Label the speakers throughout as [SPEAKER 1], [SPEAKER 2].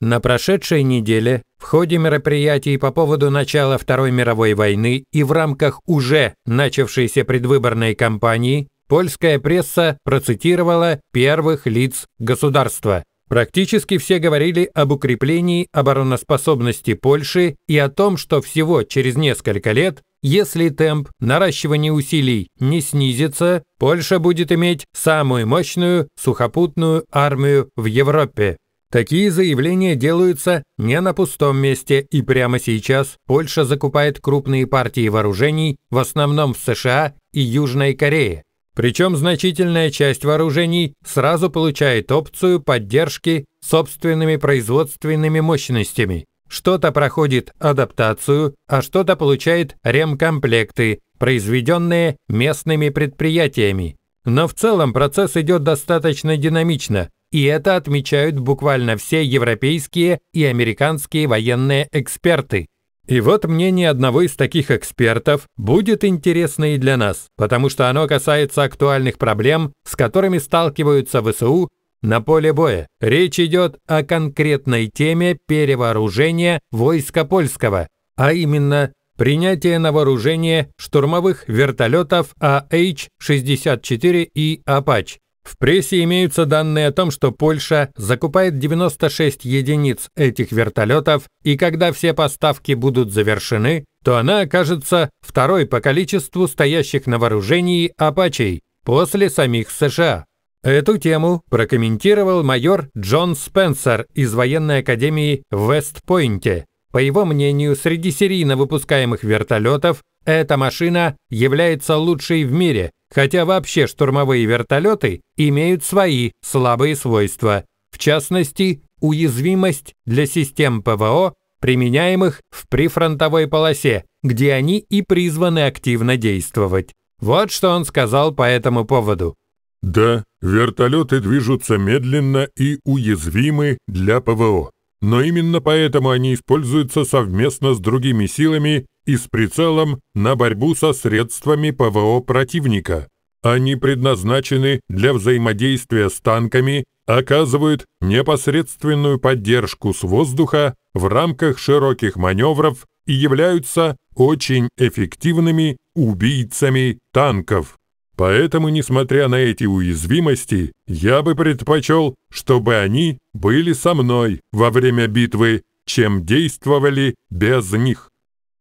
[SPEAKER 1] На прошедшей неделе в ходе мероприятий по поводу начала Второй мировой войны и в рамках уже начавшейся предвыборной кампании польская пресса процитировала первых лиц государства. Практически все говорили об укреплении обороноспособности Польши и о том, что всего через несколько лет, если темп наращивания усилий не снизится, Польша будет иметь самую мощную сухопутную армию в Европе. Такие заявления делаются не на пустом месте, и прямо сейчас Польша закупает крупные партии вооружений, в основном в США и Южной Корее. Причем значительная часть вооружений сразу получает опцию поддержки собственными производственными мощностями. Что-то проходит адаптацию, а что-то получает ремкомплекты, произведенные местными предприятиями. Но в целом процесс идет достаточно динамично, и это отмечают буквально все европейские и американские военные эксперты. И вот мнение одного из таких экспертов будет интересно и для нас, потому что оно касается актуальных проблем, с которыми сталкиваются ВСУ на поле боя. Речь идет о конкретной теме перевооружения войска польского, а именно принятие на вооружение штурмовых вертолетов АХ-64 и «Апач», в прессе имеются данные о том, что Польша закупает 96 единиц этих вертолетов, и когда все поставки будут завершены, то она окажется второй по количеству стоящих на вооружении «Апачей» после самих США. Эту тему прокомментировал майор Джон Спенсер из военной академии в Вестпойнте. По его мнению, среди серийно выпускаемых вертолетов эта машина является лучшей в мире, Хотя вообще штурмовые вертолеты имеют свои слабые свойства, в частности, уязвимость для систем ПВО, применяемых в прифронтовой полосе, где они и призваны активно действовать. Вот что он сказал по этому поводу. Да, вертолеты движутся медленно и уязвимы для ПВО но именно поэтому они используются совместно с другими силами и с прицелом на борьбу со средствами ПВО противника. Они предназначены для взаимодействия с танками, оказывают непосредственную поддержку с воздуха в рамках широких маневров и являются очень эффективными убийцами танков. Поэтому, несмотря на эти уязвимости, я бы предпочел, чтобы они были со мной во время битвы, чем действовали без них.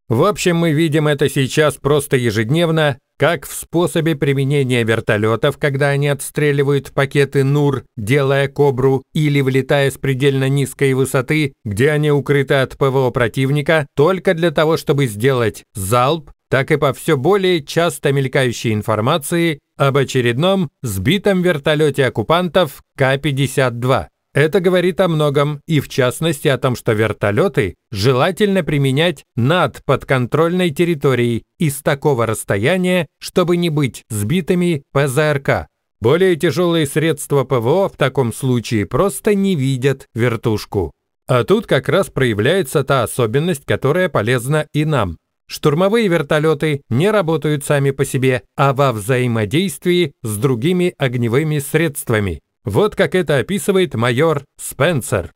[SPEAKER 1] В общем, мы видим это сейчас просто ежедневно, как в способе применения вертолетов, когда они отстреливают пакеты НУР, делая кобру, или влетая с предельно низкой высоты, где они укрыты от ПВО противника, только для того, чтобы сделать залп так и по все более часто мелькающей информации об очередном сбитом вертолете оккупантов К-52. Это говорит о многом, и в частности о том, что вертолеты желательно применять над подконтрольной территорией из такого расстояния, чтобы не быть сбитыми ПЗРК. Более тяжелые средства ПВО в таком случае просто не видят вертушку. А тут как раз проявляется та особенность, которая полезна и нам. Штурмовые вертолеты не работают сами по себе, а во взаимодействии с другими огневыми средствами. Вот как это описывает майор Спенсер.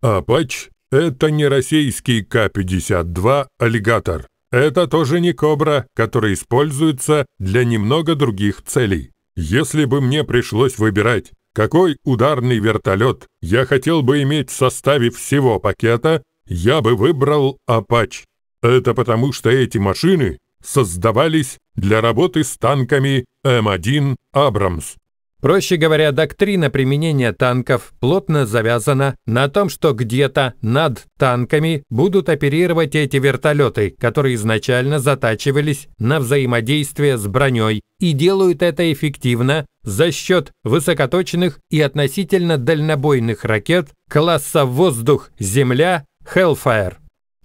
[SPEAKER 1] «Апач — это не российский К-52 «Аллигатор». Это тоже не «Кобра», который используется для немного других целей. Если бы мне пришлось выбирать, какой ударный вертолет я хотел бы иметь в составе всего пакета, я бы выбрал «Апач». Это потому, что эти машины создавались для работы с танками М1 «Абрамс». Проще говоря, доктрина применения танков плотно завязана на том, что где-то над танками будут оперировать эти вертолеты, которые изначально затачивались на взаимодействие с броней и делают это эффективно за счет высокоточных и относительно дальнобойных ракет класса «Воздух-Земля» Hellfire.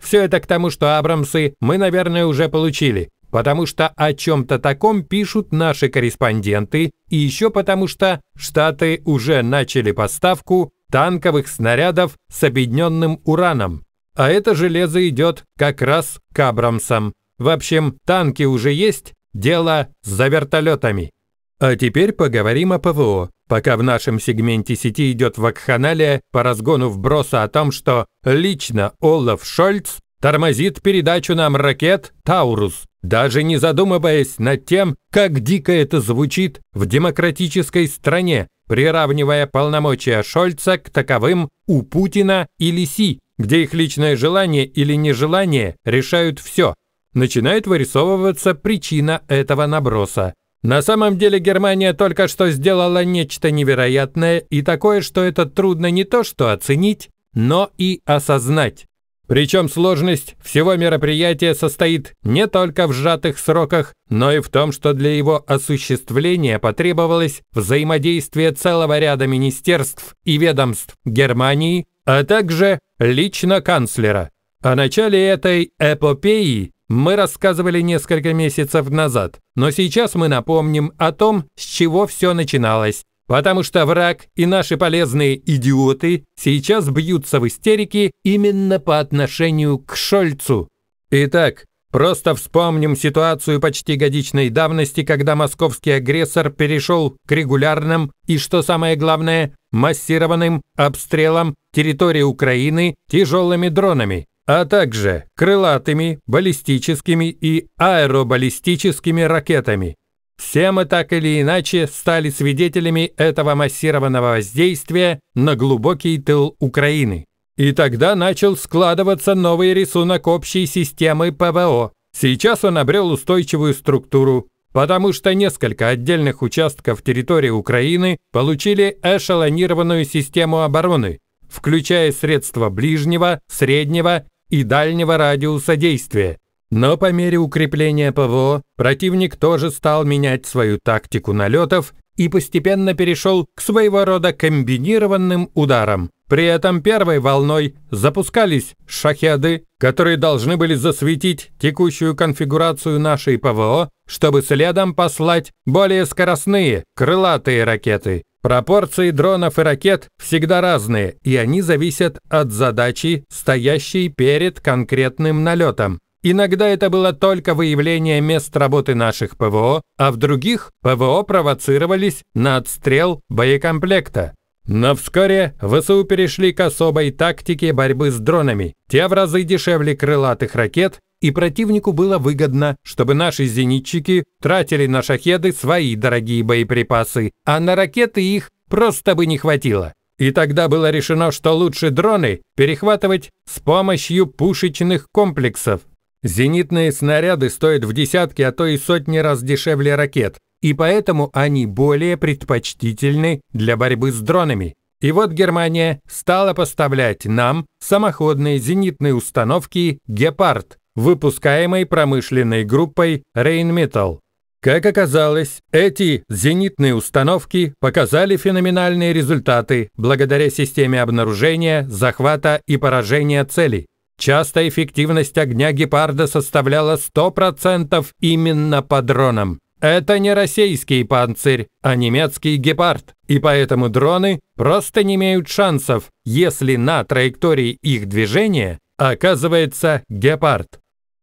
[SPEAKER 1] Все это к тому, что Абрамсы мы, наверное, уже получили, потому что о чем-то таком пишут наши корреспонденты, и еще потому что Штаты уже начали поставку танковых снарядов с объединенным ураном. А это железо идет как раз к Абрамсам. В общем, танки уже есть, дело за вертолетами. А теперь поговорим о ПВО пока в нашем сегменте сети идет вакханалия по разгону вброса о том, что лично Олаф Шольц тормозит передачу нам ракет «Таурус», даже не задумываясь над тем, как дико это звучит в демократической стране, приравнивая полномочия Шольца к таковым у Путина или Си, где их личное желание или нежелание решают все. Начинает вырисовываться причина этого наброса. На самом деле Германия только что сделала нечто невероятное и такое, что это трудно не то что оценить, но и осознать. Причем сложность всего мероприятия состоит не только в сжатых сроках, но и в том, что для его осуществления потребовалось взаимодействие целого ряда министерств и ведомств Германии, а также лично канцлера. О начале этой эпопеи мы рассказывали несколько месяцев назад, но сейчас мы напомним о том, с чего все начиналось, потому что враг и наши полезные идиоты сейчас бьются в истерике именно по отношению к Шольцу. Итак, Просто вспомним ситуацию почти годичной давности, когда московский агрессор перешел к регулярным и, что самое главное, массированным обстрелам территории Украины тяжелыми дронами а также крылатыми, баллистическими и аэробаллистическими ракетами. Все мы так или иначе стали свидетелями этого массированного воздействия на глубокий тыл Украины. И тогда начал складываться новый рисунок общей системы ПВО. Сейчас он обрел устойчивую структуру, потому что несколько отдельных участков территории Украины получили эшелонированную систему обороны, включая средства ближнего, среднего и дальнего радиуса действия. Но по мере укрепления ПВО противник тоже стал менять свою тактику налетов и постепенно перешел к своего рода комбинированным ударам. При этом первой волной запускались шахеды, которые должны были засветить текущую конфигурацию нашей ПВО, чтобы следом послать более скоростные крылатые ракеты. Пропорции дронов и ракет всегда разные, и они зависят от задачи, стоящей перед конкретным налетом. Иногда это было только выявление мест работы наших ПВО, а в других ПВО провоцировались на отстрел боекомплекта. Но вскоре ВСУ перешли к особой тактике борьбы с дронами. Те в разы дешевле крылатых ракет и противнику было выгодно, чтобы наши зенитчики тратили на шахеды свои дорогие боеприпасы, а на ракеты их просто бы не хватило. И тогда было решено, что лучше дроны перехватывать с помощью пушечных комплексов. Зенитные снаряды стоят в десятки, а то и сотни раз дешевле ракет, и поэтому они более предпочтительны для борьбы с дронами. И вот Германия стала поставлять нам самоходные зенитные установки «Гепард», выпускаемой промышленной группой Rheinmetall. Как оказалось, эти зенитные установки показали феноменальные результаты благодаря системе обнаружения, захвата и поражения целей. Часто эффективность огня «Гепарда» составляла 100% именно по дронам. Это не российский «Панцирь», а немецкий «Гепард», и поэтому дроны просто не имеют шансов, если на траектории их движения оказывается «Гепард».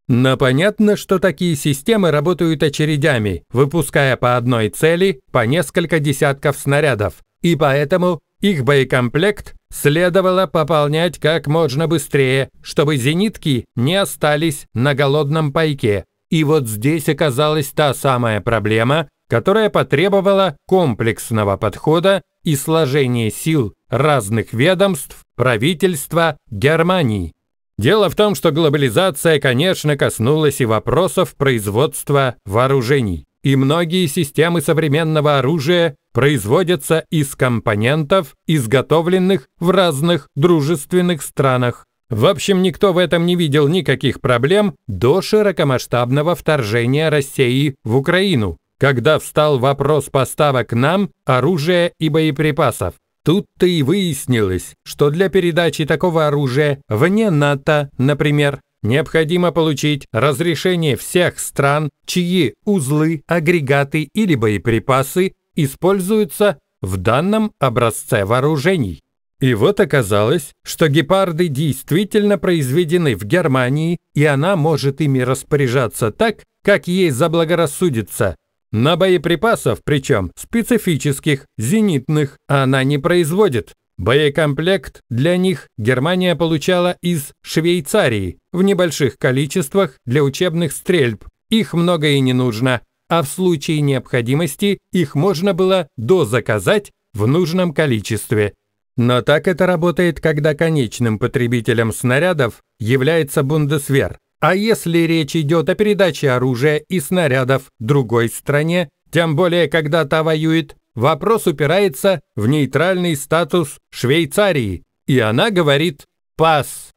[SPEAKER 1] Но понятно, что такие системы работают очередями, выпуская по одной цели по несколько десятков снарядов, и поэтому их боекомплект следовало пополнять как можно быстрее, чтобы зенитки не остались на голодном пайке. И вот здесь оказалась та самая проблема, которая потребовала комплексного подхода и сложения сил разных ведомств правительства Германии. Дело в том, что глобализация, конечно, коснулась и вопросов производства вооружений. И многие системы современного оружия производятся из компонентов, изготовленных в разных дружественных странах. В общем, никто в этом не видел никаких проблем до широкомасштабного вторжения России в Украину, когда встал вопрос поставок нам оружия и боеприпасов. Тут-то и выяснилось, что для передачи такого оружия вне НАТО, например, необходимо получить разрешение всех стран, чьи узлы, агрегаты или боеприпасы используются в данном образце вооружений. И вот оказалось, что гепарды действительно произведены в Германии, и она может ими распоряжаться так, как ей заблагорассудится, на боеприпасов, причем специфических, зенитных, она не производит. Боекомплект для них Германия получала из Швейцарии в небольших количествах для учебных стрельб. Их много и не нужно, а в случае необходимости их можно было дозаказать в нужном количестве. Но так это работает, когда конечным потребителем снарядов является бундесвер. А если речь идет о передаче оружия и снарядов другой стране, тем более когда та воюет, вопрос упирается в нейтральный статус Швейцарии, и она говорит «пас».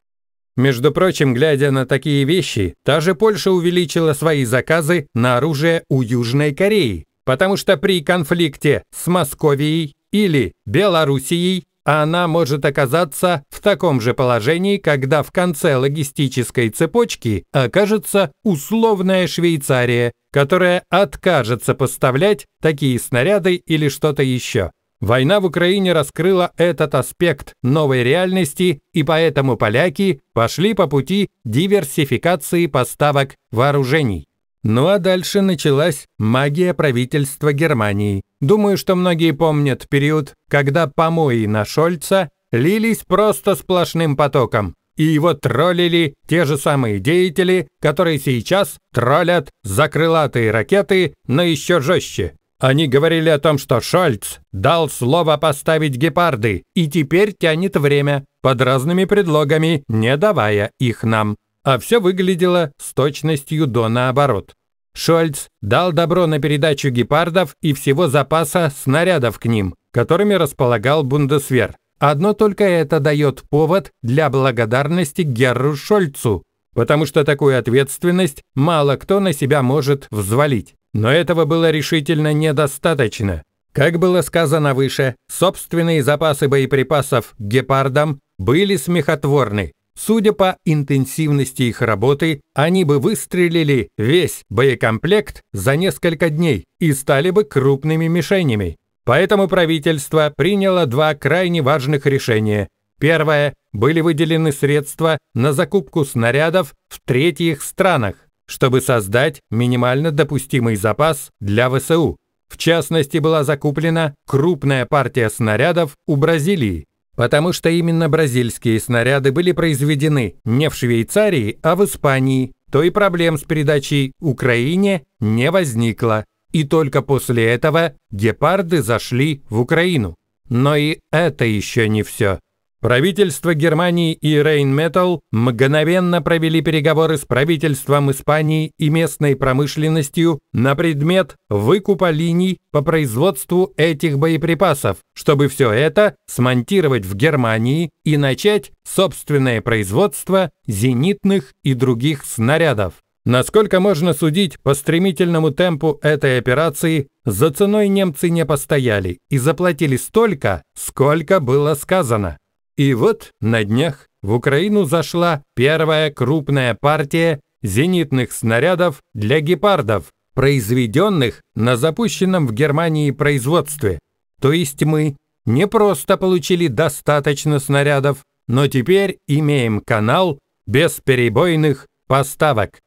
[SPEAKER 1] Между прочим, глядя на такие вещи, та же Польша увеличила свои заказы на оружие у Южной Кореи, потому что при конфликте с Московией или Белоруссией а она может оказаться в таком же положении, когда в конце логистической цепочки окажется условная Швейцария, которая откажется поставлять такие снаряды или что-то еще. Война в Украине раскрыла этот аспект новой реальности, и поэтому поляки пошли по пути диверсификации поставок вооружений. Ну а дальше началась магия правительства Германии. Думаю, что многие помнят период, когда помои на Шольца лились просто сплошным потоком, и его троллили те же самые деятели, которые сейчас троллят за крылатые ракеты, но еще жестче. Они говорили о том, что Шольц дал слово поставить гепарды и теперь тянет время, под разными предлогами, не давая их нам а все выглядело с точностью до наоборот. Шольц дал добро на передачу гепардов и всего запаса снарядов к ним, которыми располагал Бундесвер. Одно только это дает повод для благодарности Герру Шольцу, потому что такую ответственность мало кто на себя может взвалить. Но этого было решительно недостаточно. Как было сказано выше, собственные запасы боеприпасов «Гепардам» были смехотворны. Судя по интенсивности их работы, они бы выстрелили весь боекомплект за несколько дней и стали бы крупными мишенями. Поэтому правительство приняло два крайне важных решения. Первое – были выделены средства на закупку снарядов в третьих странах, чтобы создать минимально допустимый запас для ВСУ. В частности, была закуплена крупная партия снарядов у Бразилии, Потому что именно бразильские снаряды были произведены не в Швейцарии, а в Испании, то и проблем с передачей Украине не возникло. И только после этого гепарды зашли в Украину. Но и это еще не все. Правительство Германии и Рейнметал мгновенно провели переговоры с правительством Испании и местной промышленностью на предмет выкупа линий по производству этих боеприпасов, чтобы все это смонтировать в Германии и начать собственное производство зенитных и других снарядов. Насколько можно судить по стремительному темпу этой операции, за ценой немцы не постояли и заплатили столько, сколько было сказано. И вот на днях в Украину зашла первая крупная партия зенитных снарядов для гепардов, произведенных на запущенном в Германии производстве. То есть мы не просто получили достаточно снарядов, но теперь имеем канал бесперебойных поставок.